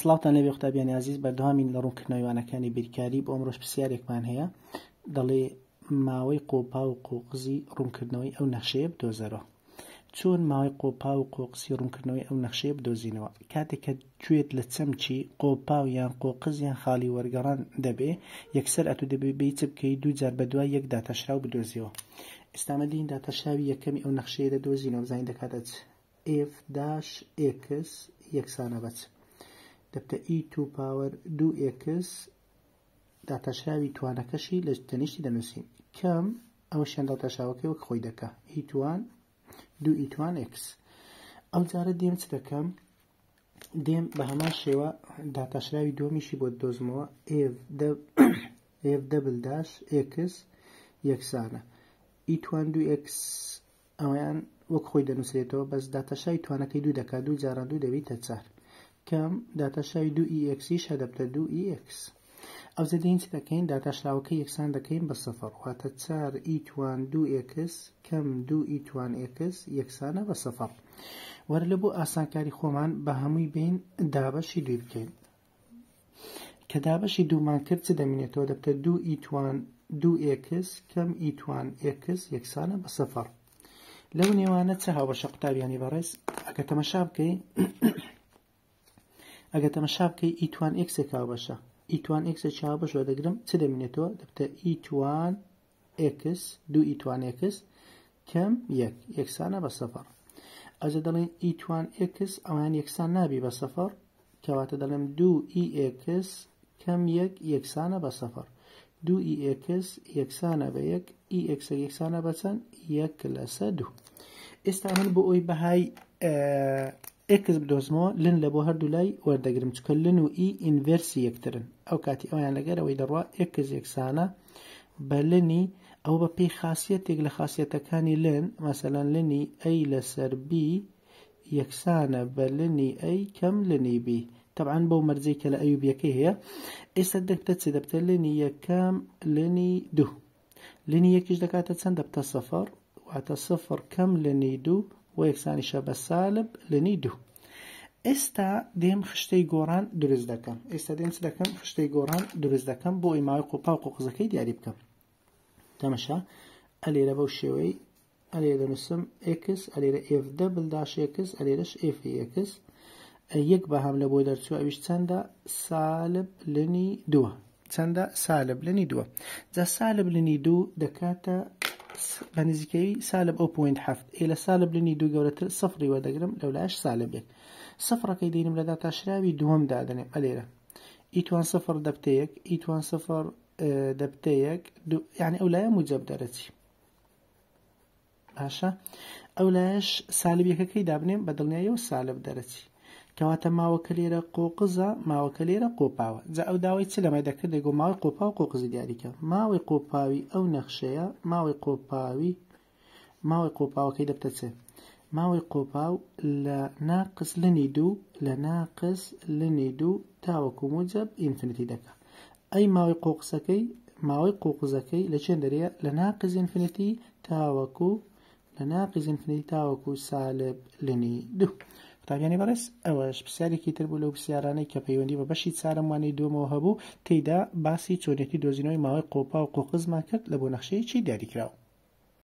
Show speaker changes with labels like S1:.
S1: سلاوتان لەوێ قوتابیان عزیز بەردەوامی لە ڕوونکردنەوەیوانەکانی بیرکاری بۆ ئەمڕۆژ پرسیارێکمان هەیە دەڵێ ماوەی قۆپا و قۆقزی ڕوونکردنەوەی ئەو نەخشەیە بدۆزەرەوە چۆن ماوەی قۆپا و قۆقسی ڕوونکردنەوەی ئەو نەخشەیە بدۆزینەوە کاتێککە کوێت لە چەمچی قۆپاو یان قۆقزیان خاڵی وەرگەڕان دەبێ یەکسەر ئەتو دەبێ بی چ بکەی دوجار بە دوای یەک داتەشرا و بدۆزیەوە ئێستامە دین داتەشاوی یەکەمی ئەو نەخشەیە دەدۆزینەوە زانین دەکاتە F داش ئکس یەکسانە بچ. دەبتەئی تو e پاوەەر دوو ئێکس داتەشاوی توانەکەشی لە تەنیشتی دەنووسین کەم ئەو شێن داتەشاوەکەی وەک خۆی دەکە هیتوان دوو ئیتوان ئکس ئەم جارە دێم چ دەکەم دێم بە هەمان شێوە داتەشراوی دۆمیشی بۆ دۆزمەوە ئێف دەبلداش ئکس یەکسانە ئیتوان e دو ئکس ئەویان وەک خۆی دەنووسێتەوە بەس داتەشای توانەکەی دوو دەکات دوو جاران دوو دەبیتە چار کەم داتەشای دو ئیکسیش e هەدەبتە دو ئیکس e ئەو زەدەین چ دەکەین داتەشراوەکە یەکسان دەکەین بە سەفەر واتە چار ئیتوان دو ئکس کەم دو ئیتوان ئکس یەکسانە بە سەفەر وەرە لە بۆ ئاسانکاری خۆمان بە هەمووی بین دابەشی دوی بکەین کە دابەشی دوومان کرد چ دەمێنێتەوە دەبتە دو ئیتوان دو ئکس کەم ئیتوان e ئکس یەکسانە بە سەفەر لەو نێوانە چه هاوەشە قوتابیانی بەڕێز ئەگە تەمەشا بکەین ئەگە تەمەشا بکەی ئیتوان ئکسێک هاوبەشە ئیتوان ئکسە چاوبەش دەگرم چ دەبینێتەوە دەبتە ئیتوان ئکس دوو ئیتوان ئکس کەم یەک یەکسانە بە سەفەر ئەجە دەڵێن ئیتوان ئکس ئەوان یەکسان نابی بە سەفەر کەواتە دەڵێم دوو ئیکس کەم یەک یەکسانە بە سەفەر دوو ئیکس یەکسانە بە یەک ئیکسە یەکسانە بەچەند یەک لەسە دوو ئێستا من بۆ ئەوی بەهای ئێکس بدۆزمەوە لن لە بۆ هەردوو لای وەردەگرم چکە لن و ئی ئینڤرسی یەکترن ئەو کاتی ئەویان لەگەرەوەی دەڕوا ئێکس یەکسانە بە لنی ئەو بە پێی خاصیتێک لە خاصیتەکانی لن مەسەلەن لنی ئەی لەسەر بی یەکسانە بە لنی ئەی کەم لنی بی طبعاان بەو مەرجەی کە لە ئەویبیەکەی هەیە ئێستا دەکتە چ دەبتە لنی یەکەم لنی دوو لنی یەکیش دەکاتە چەند دەبتە سەفەر واتە سفر کەم لنی دوو و یەکسانیشە بە سالب لەنی دوو ئێستا دێم خشتەی گۆران دروست دەکەم ئێستا دێنس دەکەم خشتەی گۆران دروست دەکەم بۆ ئیماوی قوپا و قوقزەکەی دیاری بکەم تەمەشا ئەلێرە بەو شێوەی ئەلێ دەنووسم ئکس ئەلێرە F دەبل داش ەکس ئەلێرەش Fکس یەک بەهام لە بۆ دەرچوو ئەویش چەندە سالب لنی دووە چەندە سالب لنی دووە جا سالب لنی دوو دەکاتە بە نزیکەوی سالب ئەو پوین هەفت ئێ لە سالب لنی دوو گەورەتر سفری وەدەگرم لەولایش سالبێک سفرەکەی دەینم لەدا تا شراوی دووەم دادنێ ئەلێرە ئیتوان سفر دەبتەیەک ئیتوان سفر دەبتەیەک یعنی ئەو لایە موجب دەرەچی باشە ئەو لایەش سالبیەکەەکەی دابنێم بە دڵنیای و سالب دەرەچی کەواتە ماوەکە لێرە قۆقزە ماوەکە لێرە قۆپاوە جا ئەو داوای چ لەمای دەکرد دەگو ماوەی قۆپا و قۆقزی دیاریکە ماوەی قۆپاوی ئەو نەخشەیە ماوەی قۆپاوی ماوەی قۆپاوەکەی دەبتەچێ ماوەی قۆپاو لە ناقس لنی دوو لە ناقس لنی دوو تاوەکو موجب ئینفنتی دەکە ئەی ماوەی قۆقسەکەی ماوەی قوقزەکەی لە چێن دەرەیە لە ناقز ئینفنتی تاوەکو لە ناقز ئینفنتی تاوەکو سالب لنی دوو. قوتابیانی بەڕێز ئەوەش پرسیارێکی تر بوو لەو پرسیارانەی کە پەیوەندی بە بەشی چارەموانەی دومەوە هەبوو تێیدا باسی چۆنێتی دۆزینەوەی ماوەی قۆپا و قۆقزمان کرد لە بۆ نەخشەیەکی دیاریکراوە